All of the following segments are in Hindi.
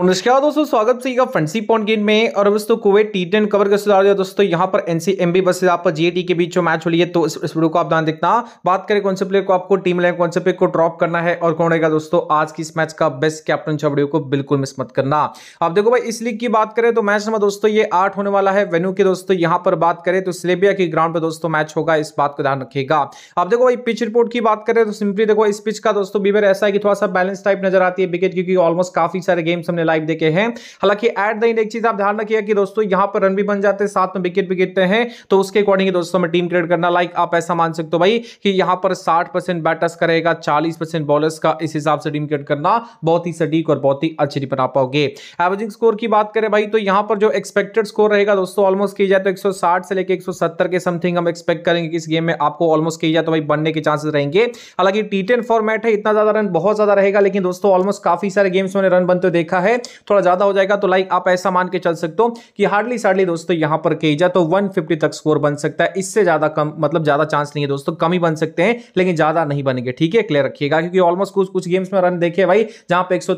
नमस्कार दोस्तों स्वागत का फंसी पॉइंट गेम में और दोस्तों कुवैत टी टेन कवर का सुधार दिया दोस्तों यहाँ पर एनसीएमबी वर्सेस आपका जीएटी के बीच जो मैच हो रही है तो इस वीडियो को आप ध्यान देखना बात करें कौन से प्लेयर को आपको टीम लाइन कौन से प्लेयर को ड्रॉप करना है और कौन रहेगा दोस्तों आज की इस मैच का बेस्ट कैप्टन छबड़ियों को बिल्कुल मिस मत करना आप देखो भाई इस लीग की बात करें तो मैच नंबर दोस्तों ये आठ होने वाला है वेन्यू के दोस्तों यहाँ पर बात करें तो स्लेबिया के ग्राउंड पर दोस्तों मैच होगा इस बात का ध्यान रखेगा आप देखो भाई पिच रिपोर्ट की बात करें तो सिंपली देखो इस पिच का दोस्तों बीवर ऐसा है कि थोड़ा सा बैलेंस टाइप नजर आती है विकेट क्योंकि ऑलमोस्ट काफी सारे गेम्स हमने लाइव देखे हैं हालांकि एट द इन एक चीज आप ध्यान रखिएगा कि दोस्तों यहां पर रन भी बन जाते हैं साथ में विकेट भी गिरते हैं तो उसके अकॉर्डिंग दोस्तों में टीम क्रिएट करना लाइक आप ऐसा मान सकते हो भाई कि यहां पर साठ बैटर्स करेगा चालीस परसेंट बॉलर्स का इस हिसाब से टीम क्रिएट करना बहुत ही सटीक और बहुत ही अच्छी बना पाओगे एवरेजिंग स्कोर की बात करें भाई तो यहां पर जो एक्सपेक्टेड स्कोर रहेगा दोस्तों ऑलमोस्ट की जाए तो एक से लेकर एक के समथिंग हम एक्सपेक्ट करेंगे किस गेम में आपको ऑलमोस्ट किया जाए तो भाई बनने के चांसेस रहेंगे हालांकि टी फॉर्मेट है इतना ज्यादा रन बहुत ज्यादा रहेगा लेकिन दोस्तों ऑलमोस्ट काफी सारे गेम्स में रन बनते देखा है है थोड़ा ज्यादा हो जाएगा तो लाइक आप ऐसा मान के चल सकते हो कि हार्डली सार्डली दोस्तों यहां पर कही जाए तो 150 तक स्कोर बन सकता है इससे ज्यादा कम मतलब ज्यादा चांस नहीं है दोस्तों कम ही बन सकते हैं लेकिन ज्यादा नहीं बनेंगे ठीक है क्लियर रखिएगा क्योंकि ऑलमोस्ट कुछ कुछ गेम्स में रन देखे भाई जहां पर एक सौ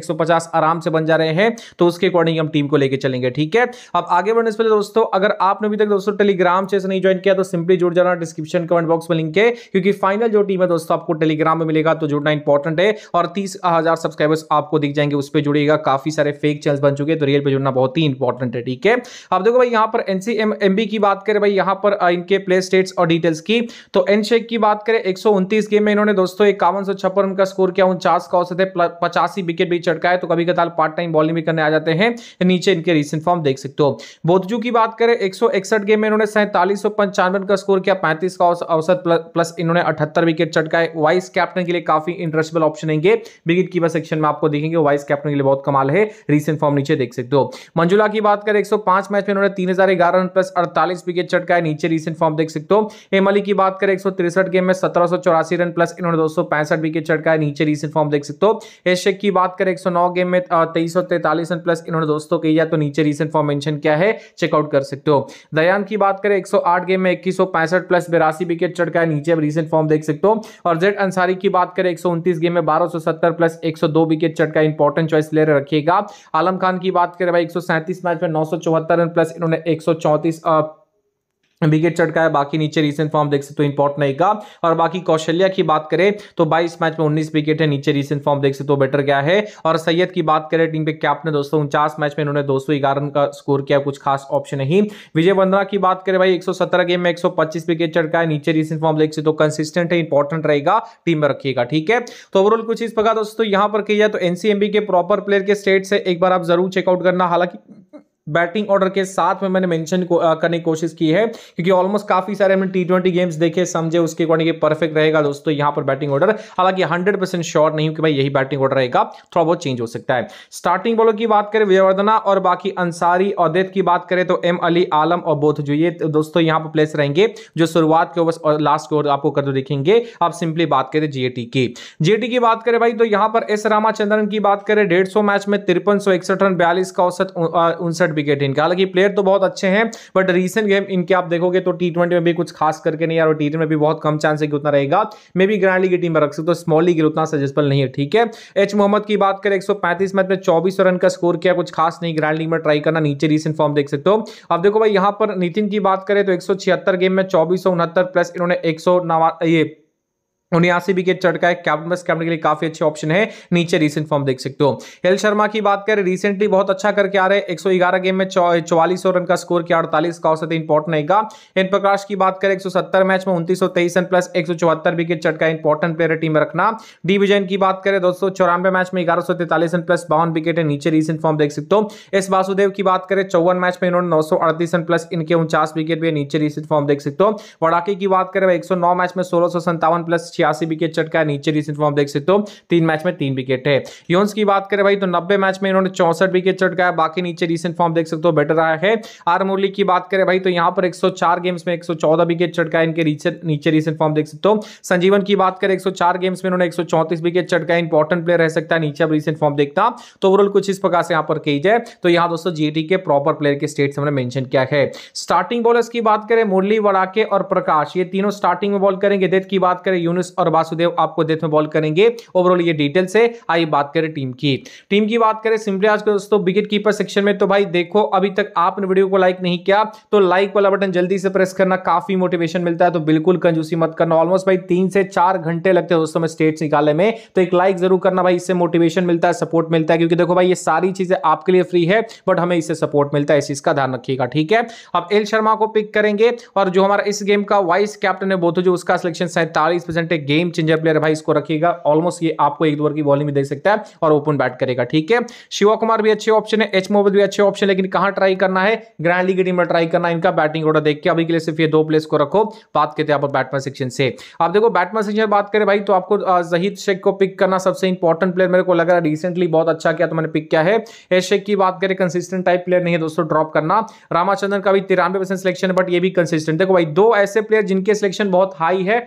150 आराम से बन जा रहे हैं तो उसके अकॉर्डिंग हम टीम को लेकर चलेंगे ठीक है अब आगे बढ़ने से पहले दोस्तों अगर आपने अभी तक दोस्तों टेलीग्राम से नहीं ज्वाइन किया तो सिंपली जुड़ जाना डिस्क्रिप्शन कमेंट बॉक्स में लिंक है क्योंकि फाइनल जो टीम है दोस्तों आपको टेलीग्राम में मिलेगा तो जुड़ना इंपॉर्टेंट है और तीस हजार सब्सक्राइबर्स आपको दिख जाएंगे उस पे जुड़ेगा काफी सारे फेक चैनल बन चुके हैं तो रियल पे जुड़ना बहुत ही इंपॉर्टेंट है ठीक है अब देखो भाई यहाँ पर एनसीएम की बात करें भाई यहाँ पर इनके प्ले स्टेट्स और डिटेल्स की तो एन शेक की बात करें एक गेम में इन्होंने दोस्तों इक्यावन सौ छप्पन उनका स्कोर किया उनचास का औसत है पचासी विकेट भी चटका है तो कभी कदाल पार्ट टाइम बॉलिंग भी करने आ जाते हैं नीचे इनके रिसेंट फॉर्म देख सकते हो बोधजू की बात करें एक गेम में इन्होंने सैंतालीस सौ पंचानवे का स्कोर किया पैंतीस का औसत प्लस इन्होंने अठहत्तर विकेट चटका है वाइस कैप्टन के लिए काफी इंटरेस्टेबल ऑप्शन है विकेट कीपर सेक्शन में आपको देखेंगे वाइस कैप्टन कैप्टन के लिए बहुत कमाल है रिसेंट फॉर्म नीचे देख सकते हो मंजुला की बात करें 105 मैच में उन्होंने 3011 रन प्लस 48 विकेट चटका है नीचे रिसेंट फॉर्म देख सकते हो एम अली की बात करें 163 गेम में 1784 रन प्लस इन्होंने 265 विकेट चटका है नीचे रिसेंट फॉर्म देख सकते हो एशेक की बात करें 109 गेम में तेईस रन प्लस इन्होंने दोस्तों किया तो नीचे रिसेंट फॉर्म मेंशन किया है चेकआउट कर सकते हो दयान की बात करें 108 गेम में इक्कीस प्लस बिरासी विकेट चटका है नीचे रिसेंट फॉर्म देख सकते हो और जेड अंसारी की बात करें एक गेम में बारह प्लस एक विकेट चटका इंपॉर्टेंट सेकंड चॉइस प्लेयर रखिएगा आलम खान की बात करें भाई एक मैच में नौ रन प्लस इन्होंने एक विकेट चटका है बाकी नीचे रिसेंट फॉर्म देख सकते हो इंपॉर्ट रहेगा और बाकी कौशल्या की बात करें तो 22 मैच में 19 विकेट है नीचे रिसेंट फॉर्म देख सकते हो बेटर गया है और सैयद की बात करें टीम के कैप्टन दोस्तों उनचास मैच में इन्होंने दो रन का स्कोर किया कुछ खास ऑप्शन नहीं विजय वंदना की बात करें भाई एक गेम में एक विकेट चटका है नीचे रिसेंट फॉर्म देख सकते हो कंसिस्टेंट है इंपॉर्टेंट रहेगा टीम में रखिएगा ठीक है तो ओवरऑल कुछ इस प्रकार दोस्तों यहाँ पर किया तो एनसीएमबी के प्रॉपर प्लेयर के स्टेट से एक बार आप जरूर चेकआउट करना हालांकि बैटिंग ऑर्डर के साथ में मैंने मेंशन को, करने की कोशिश की है क्योंकि ऑलमोस्ट काफी सारे हमने टी ट्वेंटी गेम्स देखे समझे उसके अकॉर्डिंग परफेक्ट रहेगा दोस्तों यहां पर बैटिंग ऑर्डर हालांकि 100 परसेंट श्योर नहीं हूं कि भाई यही बैटिंग ऑर्डर रहेगा थोड़ा बहुत चेंज हो सकता है स्टार्टिंग बॉलर की बात करें विजयवर्धना और बाकी अंसारी और देत की बात करें तो एम अली आलम और बोथ जो ये तो दोस्तों यहाँ पर प्लेस रहेंगे जो शुरुआत के ओवर और लास्ट के ओवर आपको कर तो देखेंगे आप सिंपली बात करें जीएटी की जीएटी की बात करें भाई तो यहाँ पर एस रामाचंद्रन की बात करें डेढ़ मैच में तिरपन रन बयालीस का औसत उनसठ विकेट इनके हालांकि प्लेयर तो बहुत अच्छे हैं बट रिसेंट गेम इनके आप देखोगे तो टी में भी कुछ खास करके नहीं यार और टी में भी बहुत कम चांस है कि उतना रहेगा मे भी ग्रैंड लीग की टीम में रख सकते हो स्मॉल लीग उतना सजेस्टबल नहीं है ठीक है एच मोहम्मद की बात करें एक मैच में चौबीस रन का स्कोर किया कुछ खास नहीं ग्रैंड लीग में ट्राई करना नीचे रिसेंट फॉर्म देख सकते हो अब देखो भाई यहाँ पर नितिन की बात करें तो एक गेम में चौबीस प्लस इन्होंने एक ये उन्यासी विकेट चटका है कैप्टन बस कैप्टन के लिए काफी अच्छे ऑप्शन है नीचे रीसेंट फॉर्म देख सकते हो एल शर्मा की बात करें रिसेंटली बहुत अच्छा करके आ रहे हैं 111 गेम में चौवालीस रन का स्कोर किया अड़तालीस का औसत इंपॉर्टेंट रहेगा एन प्रकाश की बात करें 170 मैच में उन्तीस रन प्लस एक विकेट चटका इंपॉर्टेंट प्लेयर टीम रखना डी की बात करें दो मैच में ग्यारह रन प्लस बावन विकेट है नीचे रिसेंट फॉर्म देख सकते हो एस वासुदेव की बात करें चौवन मैच में इन्होंने नौ रन प्लस इनके उनचास विकेट भी नीचे रिसेंट फॉर्म देख सकते हो वड़ाके की बात करें एक मैच में सोलह प्लस छियासी विकेट चटका है नीचे रिसेंट फॉर्म देख सकते हो तीन मैच में तीन विकेट है योन्स की बात करें भाई तो नब्बे मैच में इन्होंने चौसठ विकेट चटका है बाकी नीचे रिसेंट फॉर्म देख सकते हो बेटर रहा है आर मुरली की बात करें भाई तो यहाँ पर एक गेम्स में एक विकेट चटका है इनके नीचे रिसेंट फॉर्म देख सकते हो संजीवन की बात करें एक गेम्स में इन्होंने एक विकेट चटका इंपॉर्टेंट प्लेयर रह सकता है नीचे अब रिसेंट फॉर्म देखता तो ओवरऑल कुछ इस प्रकार से यहाँ पर कही जाए तो यहाँ दोस्तों जीटी के प्रॉपर प्लेयर के स्टेट हमने मेंशन किया है स्टार्टिंग बॉलर्स की बात करें मुरली वड़ाके और प्रकाश ये तीनों स्टार्टिंग में बॉल करेंगे की बात करें यूनिस और वासुदेव आपको डेथ में बॉल करेंगे ओवरऑल ये डिटेल से आइए बात करें टीम की टीम की बात करें सिंपली आज दोस्तों विकेट कीपर सेक्शन में तो भाई देखो अभी तक आपने वीडियो को लाइक नहीं किया तो लाइक वाला बटन जल्दी से प्रेस करना काफी मोटिवेशन मिलता है तो बिल्कुल कंजूसी मत करना ऑलमोस्ट भाई तीन से चार घंटे लगते हैं दोस्तों में स्टेट्स निकालने में तो एक लाइक जरूर करना भाई इससे मोटिवेशन मिलता है सपोर्ट मिलता है क्योंकि देखो भाई ये सारी चीजें आपके लिए फ्री है बट हमें इससे सपोर्ट मिलता है इस चीज का ध्यान रखिएगा ठीक है अब एल शर्मा को पिक करेंगे और जो हमारा इस गेम का वाइस कैप्टन है बोथो जो उसका सिलेक्शन सैंतालीस परसेंट गेम चेंजर प्लेयर भाई इसको रखिएगा ऑलमोस्ट ये आपको एक दो की बॉलिंग भी दे सकता है और ओपन बैट करेगा ठीक है शिवा कुमार भी अच्छे ऑप्शन है एच मोहम्मद भी अच्छे ऑप्शन लेकिन कहां ट्राई करना है ग्रैंड लीग टीम में ट्राई करना इनका बैटिंग ऑर्डर देख के अभी के लिए सिर्फ ये दो प्लेस को रखो बात करते हैं आप बैटमैन सेक्शन से आप देखो बैटमैन सेक्शन बात करें भाई तो आपको जहीद शेख को पिक करना सबसे इंपॉर्टेंट प्लेयर मेरे को लग रहा है रिसेंटली बहुत अच्छा किया तो मैंने पिक किया है एस शेख की बात करें कंसिस्टेंट टाइप प्लेयर नहीं है दोस्तों ड्रॉप करना रामाचंद्र का भी तिरानवे सिलेक्शन है बट ये भी कंसिस्टेंट देखो भाई दो ऐसे प्लेयर जिनके सिलेक्शन बहुत हाई है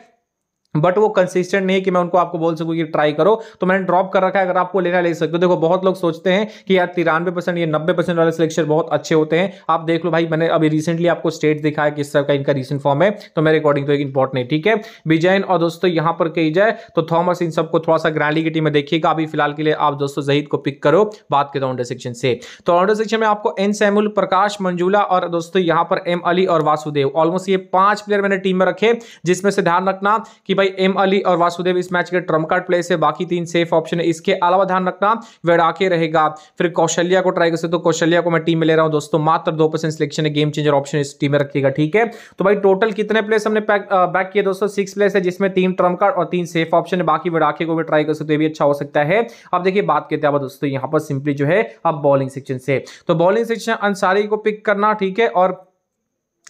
बट वो कंसिस्टेंट नहीं कि मैं उनको आपको बोल सकूं कि ट्राई करो तो मैंने ड्रॉप कर रखा है अगर आपको लेना ले सकते हो देखो बहुत लोग सोचते हैं कि यार तिरानवे परसेंट या नब्बे परसेंट वाले सिलेक्शन बहुत अच्छे होते हैं आप देख लो भाई मैंने अभी रिसेंटली आपको स्टेट दिखाया किस तरह का इनका रिसेंट फॉर्म है तो मेरे अकॉर्डिंग तो एक इंपॉर्टेंट है ठीक है विजयन और दोस्तों यहां पर कही जाए तो थॉमस इन सबको थोड़ा सा ग्रैंडली की टीम में देखिएगा अभी फिलहाल के लिए आप दोस्तों जहीद को पिक करो बात करो हूँ सेक्शन से तो ऑर्डर सेक्शन में आपको एन सैमुल प्रकाश मंजूला और दोस्तों यहां पर एम अली और वासुदेव ऑलमोस्ट ये पांच प्लेयर मैंने टीम में रखे जिसमें से ध्यान रखना कि भाई भाई एम अली और वासुदेव इस मैच के ट्रम कार्ड प्ले से बाकी तीन सेफ ऑप्शन है इसके अलावा ध्यान रखना वेड़ाके रहेगा फिर कौशल्या को ट्राई कर सकते हो कौशल्या को मैं टीम में ले रहा हूँ दोस्तों मात्र दो परसेंट सिलेक्शन है गेम चेंजर ऑप्शन इस टीम में रखिएगा ठीक है तो भाई टोटल कितने प्लेस हमने बैक किया दोस्तों सिक्स प्लेस है जिसमें तीन ट्रम कार्ड और तीन सेफ ऑप्शन है बाकी वेड़ाके को भी ट्राई कर सकते हो भी अच्छा हो सकता है अब देखिए बात करते हैं दोस्तों यहाँ पर सिंपली जो है अब बॉलिंग सेक्शन से तो बॉलिंग सेक्शन अंसारी को पिक करना ठीक है और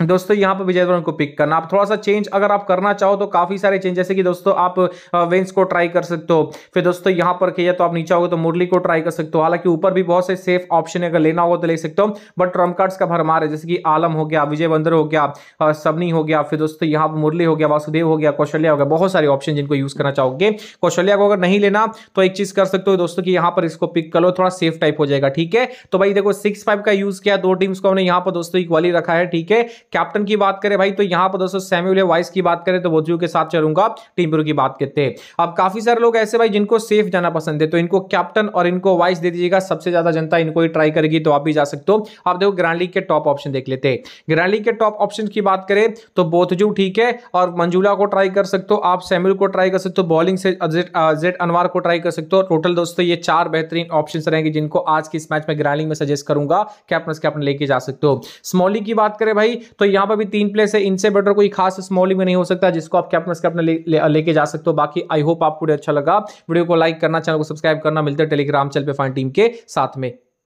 दोस्तों यहाँ पर विजय धवन को पिक करना आप थोड़ा सा चेंज अगर आप करना चाहो तो काफी सारे चेंज जैसे कि दोस्तों आप वेंस को ट्राई कर सकते हो फिर दोस्तों यहाँ पर किया तो आप नीचा होगा तो मुरली को ट्राई कर सकते हो हालांकि ऊपर भी बहुत से सेफ ऑप्शन है अगर लेना होगा तो ले सकते हो बट ट्रम्प कार्ड्स का भरमार है जैसे कि आलम हो गया विजय बंदर हो गया सबनी हो गया फिर दोस्तों यहाँ पर मुरली हो गया वासुदेव हो गया कौशल्या हो गया बहुत सारे ऑप्शन जिनको यूज करना चाहोगे कौशल्या को अगर नहीं लेना तो एक चीज कर सकते हो दोस्तों की यहाँ पर इसको पिक कर लो थोड़ा सेफ टाइप हो जाएगा ठीक है तो भाई देखो सिक्स फाइव का यूज किया दो टीम्स को हमने यहाँ पर दोस्तों इक्वली रखा है ठीक है कैप्टन की बात करें भाई तो यहाँ पर दोस्तों सेम्यूल वाइस की बात करें तो वोजू के साथ चलूंगा टीम की बात करते हैं अब काफी सारे लोग ऐसे भाई जिनको सेफ जाना पसंद है तो इनको कैप्टन और इनको वाइस दे दीजिएगा सबसे ज्यादा जनता इनको ही ट्राई करेगी तो आप भी जा सकते हो आप देखो ग्रांड लीग के टॉप ऑप्शन देख लेते हैं लीग के टॉप ऑप्शन की बात करें तो बोथजू ठीक है और मंजूला को ट्राई कर सकते हो आप सैम्यूल को ट्राई कर सकते हो बॉलिंग से जेड uh, अनवार uh, को ट्राई कर सकते हो टोटल दोस्तों ये चार बेहतरीन ऑप्शन रहेंगे जिनको आज की इस मैच में ग्रांड लीग में सजेस्ट करूंगा कैप्टन कैप्टन लेके जा सकते हो स्मॉली की बात करें भाई तो यहाँ पर भी तीन प्लेस है इनसे बेटर कोई खास स्मॉल में नहीं हो सकता जिसको आप कैप्टन कैप्टन लेके ले, ले, जा सकते हो बाकी आई होप आपको अच्छा लगा वीडियो को लाइक करना चैनल को सब्सक्राइब करना मिलता है टेलीग्राम चैनल पे फाइन टीम के साथ में